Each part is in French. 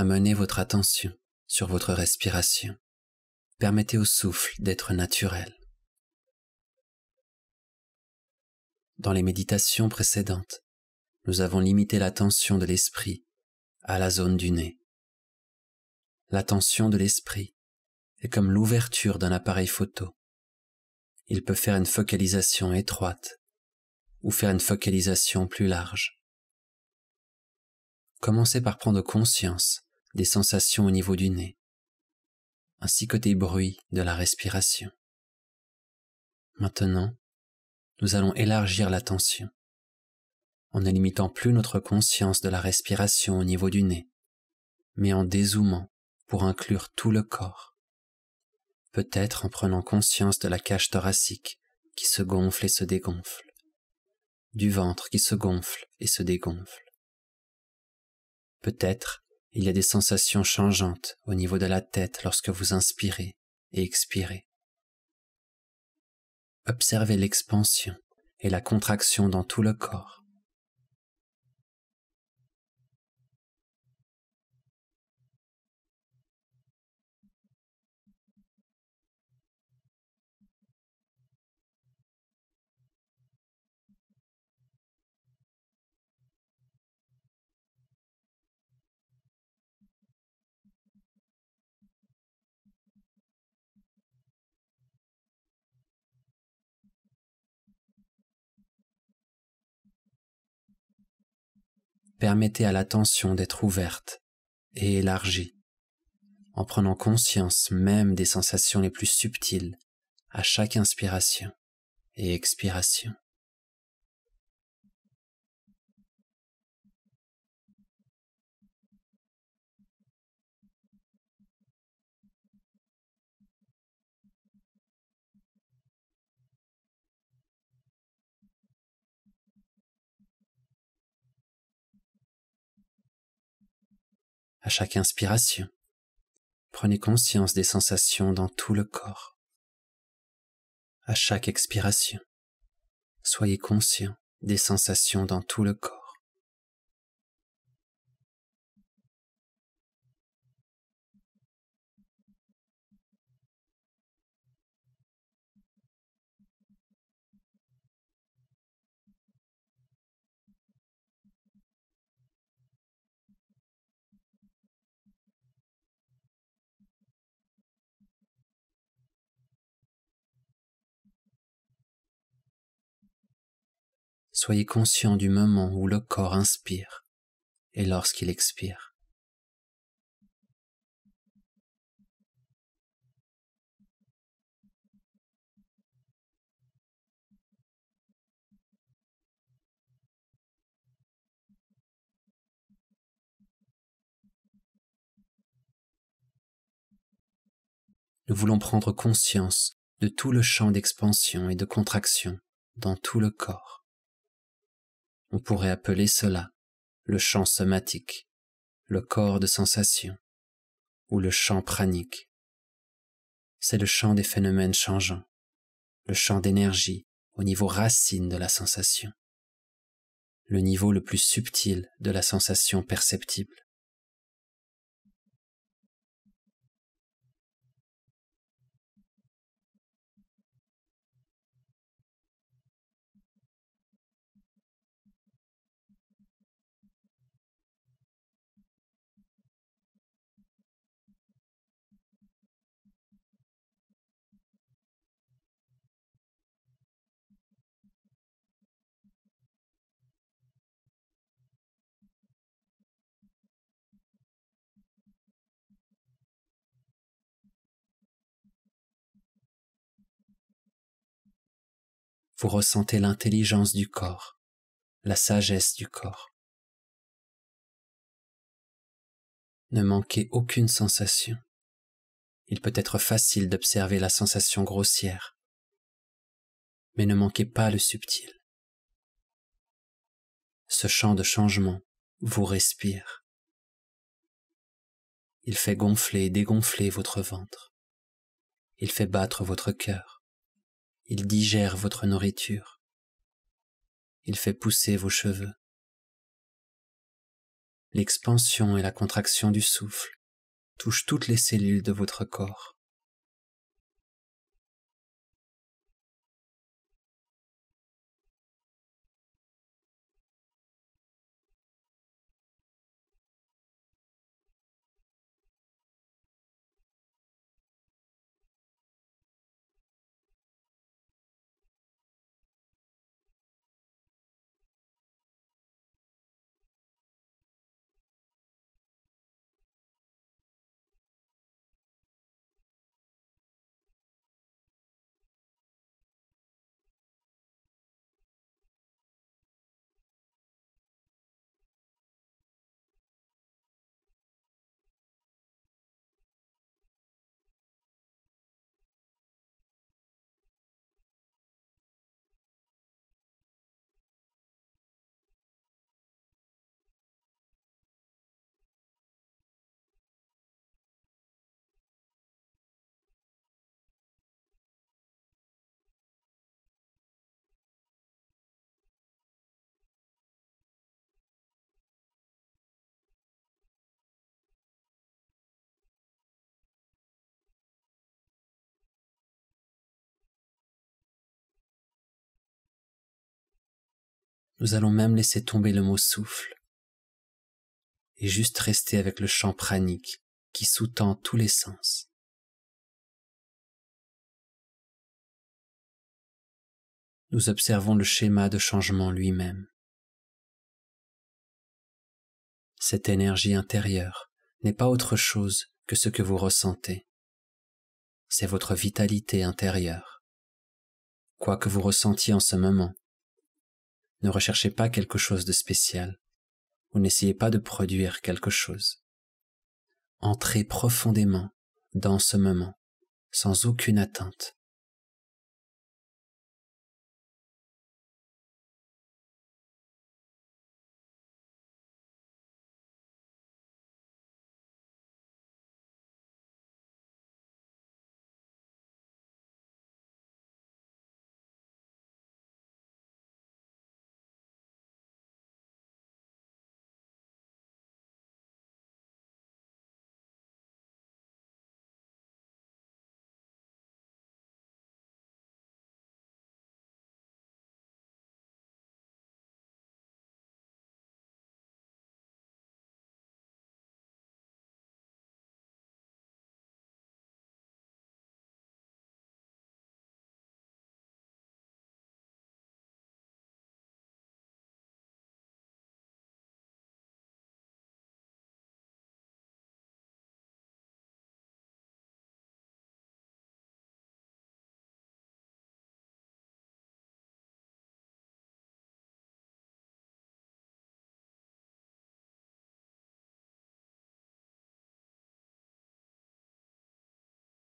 Amenez votre attention sur votre respiration. Permettez au souffle d'être naturel. Dans les méditations précédentes, nous avons limité l'attention de l'esprit à la zone du nez. L'attention de l'esprit est comme l'ouverture d'un appareil photo. Il peut faire une focalisation étroite ou faire une focalisation plus large. Commencez par prendre conscience des sensations au niveau du nez, ainsi que des bruits de la respiration. Maintenant, nous allons élargir l'attention, en ne limitant plus notre conscience de la respiration au niveau du nez, mais en dézoomant pour inclure tout le corps, peut-être en prenant conscience de la cage thoracique qui se gonfle et se dégonfle, du ventre qui se gonfle et se dégonfle, peut-être il y a des sensations changeantes au niveau de la tête lorsque vous inspirez et expirez. Observez l'expansion et la contraction dans tout le corps. permettez à l'attention d'être ouverte et élargie, en prenant conscience même des sensations les plus subtiles à chaque inspiration et expiration. à chaque inspiration. Prenez conscience des sensations dans tout le corps. À chaque expiration, soyez conscient des sensations dans tout le corps. Soyez conscient du moment où le corps inspire et lorsqu'il expire. Nous voulons prendre conscience de tout le champ d'expansion et de contraction dans tout le corps. On pourrait appeler cela le champ somatique, le corps de sensation, ou le champ pranique. C'est le champ des phénomènes changeants, le champ d'énergie au niveau racine de la sensation, le niveau le plus subtil de la sensation perceptible. vous ressentez l'intelligence du corps, la sagesse du corps. Ne manquez aucune sensation. Il peut être facile d'observer la sensation grossière, mais ne manquez pas le subtil. Ce champ de changement vous respire. Il fait gonfler et dégonfler votre ventre. Il fait battre votre cœur. Il digère votre nourriture. Il fait pousser vos cheveux. L'expansion et la contraction du souffle touchent toutes les cellules de votre corps. Nous allons même laisser tomber le mot souffle et juste rester avec le champ pranique qui sous-tend tous les sens. Nous observons le schéma de changement lui-même. Cette énergie intérieure n'est pas autre chose que ce que vous ressentez. C'est votre vitalité intérieure. Quoi que vous ressentiez en ce moment, ne recherchez pas quelque chose de spécial, ou n'essayez pas de produire quelque chose. Entrez profondément dans ce moment, sans aucune attente,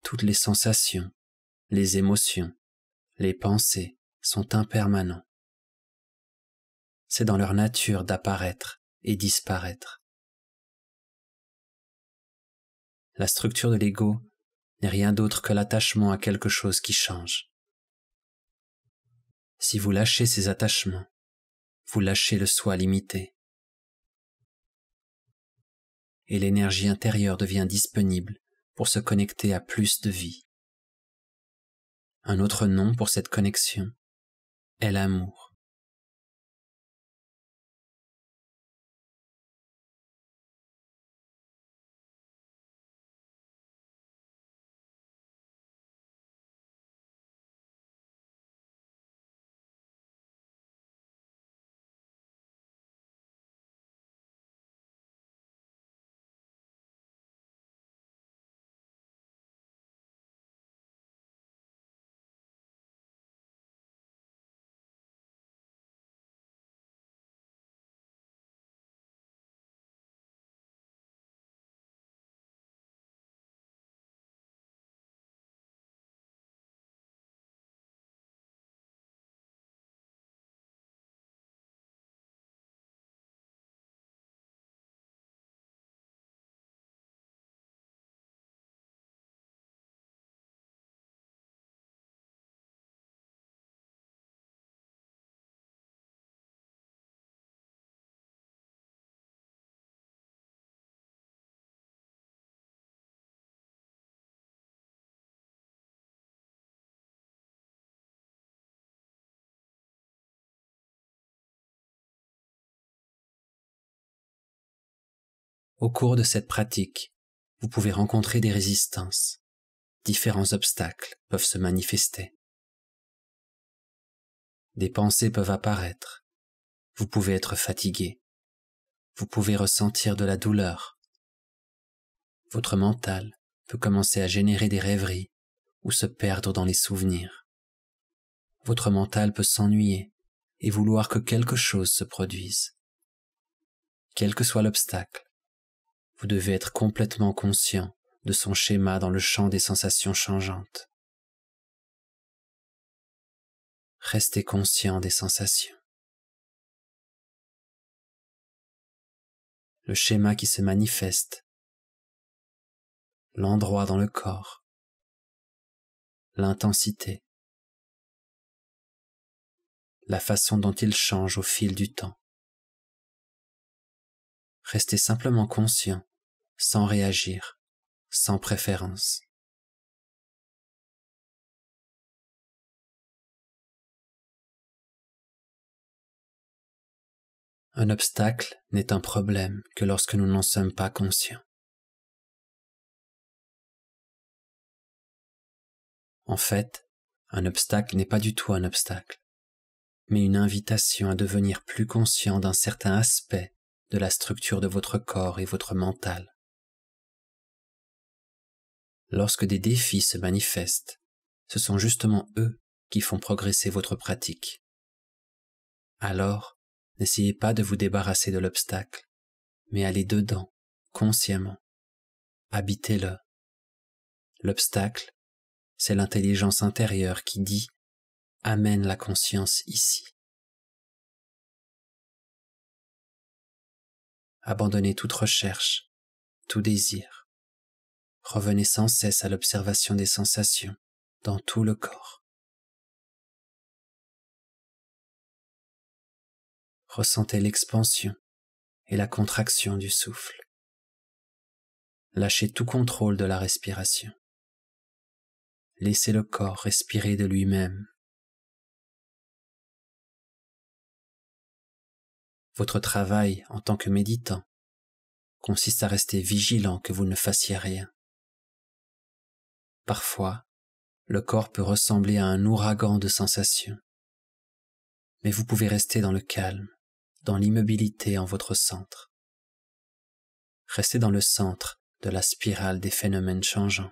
Toutes les sensations, les émotions, les pensées sont impermanents. C'est dans leur nature d'apparaître et disparaître. La structure de l'ego n'est rien d'autre que l'attachement à quelque chose qui change. Si vous lâchez ces attachements, vous lâchez le soi limité. Et l'énergie intérieure devient disponible pour se connecter à plus de vie. Un autre nom pour cette connexion est l'amour. Au cours de cette pratique, vous pouvez rencontrer des résistances. Différents obstacles peuvent se manifester. Des pensées peuvent apparaître. Vous pouvez être fatigué. Vous pouvez ressentir de la douleur. Votre mental peut commencer à générer des rêveries ou se perdre dans les souvenirs. Votre mental peut s'ennuyer et vouloir que quelque chose se produise. Quel que soit l'obstacle, vous devez être complètement conscient de son schéma dans le champ des sensations changeantes. Restez conscient des sensations. Le schéma qui se manifeste, l'endroit dans le corps, l'intensité, la façon dont il change au fil du temps. Restez simplement conscient sans réagir, sans préférence. Un obstacle n'est un problème que lorsque nous n'en sommes pas conscients. En fait, un obstacle n'est pas du tout un obstacle, mais une invitation à devenir plus conscient d'un certain aspect de la structure de votre corps et votre mental lorsque des défis se manifestent, ce sont justement eux qui font progresser votre pratique. Alors, n'essayez pas de vous débarrasser de l'obstacle, mais allez dedans, consciemment. Habitez-le. L'obstacle, c'est l'intelligence intérieure qui dit Amène la conscience ici. Abandonnez toute recherche, tout désir. Revenez sans cesse à l'observation des sensations dans tout le corps. Ressentez l'expansion et la contraction du souffle. Lâchez tout contrôle de la respiration. Laissez le corps respirer de lui-même. Votre travail en tant que méditant consiste à rester vigilant que vous ne fassiez rien. Parfois, le corps peut ressembler à un ouragan de sensations. Mais vous pouvez rester dans le calme, dans l'immobilité en votre centre. Restez dans le centre de la spirale des phénomènes changeants.